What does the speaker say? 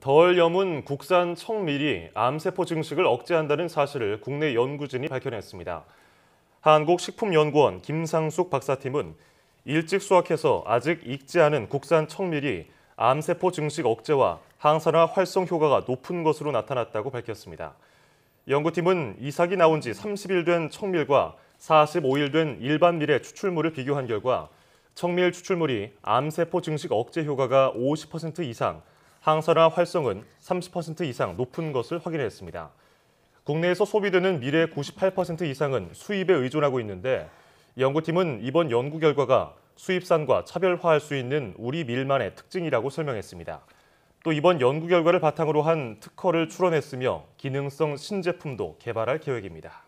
덜 염은 국산 청밀이 암세포 증식을 억제한다는 사실을 국내 연구진이 밝혀냈습니다. 한국식품연구원 김상숙 박사팀은 일찍 수확해서 아직 익지 않은 국산 청밀이 암세포 증식 억제와 항산화 활성 효과가 높은 것으로 나타났다고 밝혔습니다. 연구팀은 이삭이 나온 지 30일 된 청밀과 45일 된 일반 밀의 추출물을 비교한 결과 청밀 추출물이 암세포 증식 억제 효과가 50% 이상, 항산화 활성은 30% 이상 높은 것을 확인했습니다. 국내에서 소비되는 밀의 98% 이상은 수입에 의존하고 있는데 연구팀은 이번 연구 결과가 수입산과 차별화할 수 있는 우리 밀만의 특징이라고 설명했습니다. 또 이번 연구 결과를 바탕으로 한 특허를 출원했으며 기능성 신제품도 개발할 계획입니다.